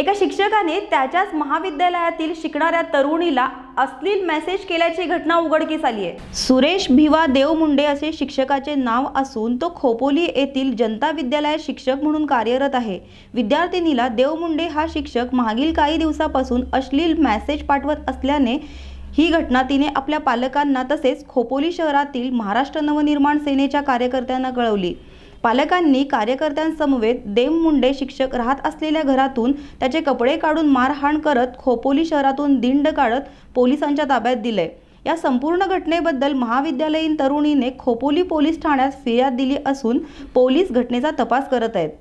एका शिक्षकाने त्याच्याच महाविद्यालयातील शिकणाऱ्या तरुणीला अश्लील मेसेज केल्याची घटना उघडकीस आली आहे सुरेश भिवा देवमुंडे असे शिक्षकाचे नाव असून तो खोपोली येथील जनता विद्यालय शिक्षक म्हणून कार्यरत आहे विद्यार्थिनीला देवमुंडे हा शिक्षक मागील काही दिवसापासून अश्लील मेसेज पाठवत असल्याने ही घटना तिने आपल्या पालकांना तसेच खोपोली शहरातील महाराष्ट्र नवनिर्माण सेनेच्या कार्यकर्त्यांना कळवली पालकांनी कार्यकर्त्यांसमवेत देम मुंडे शिक्षक राहत असलेल्या घरातून त्याचे कपडे काढून मारहाण करत खोपोली शहरातून दिंड काढत पोलिसांच्या ताब्यात दिले या संपूर्ण घटनेबद्दल महाविद्यालयीन तरुणीने खोपोली पोलीस ठाण्यात फिर्याद दिली असून पोलीस घटनेचा तपास करत आहेत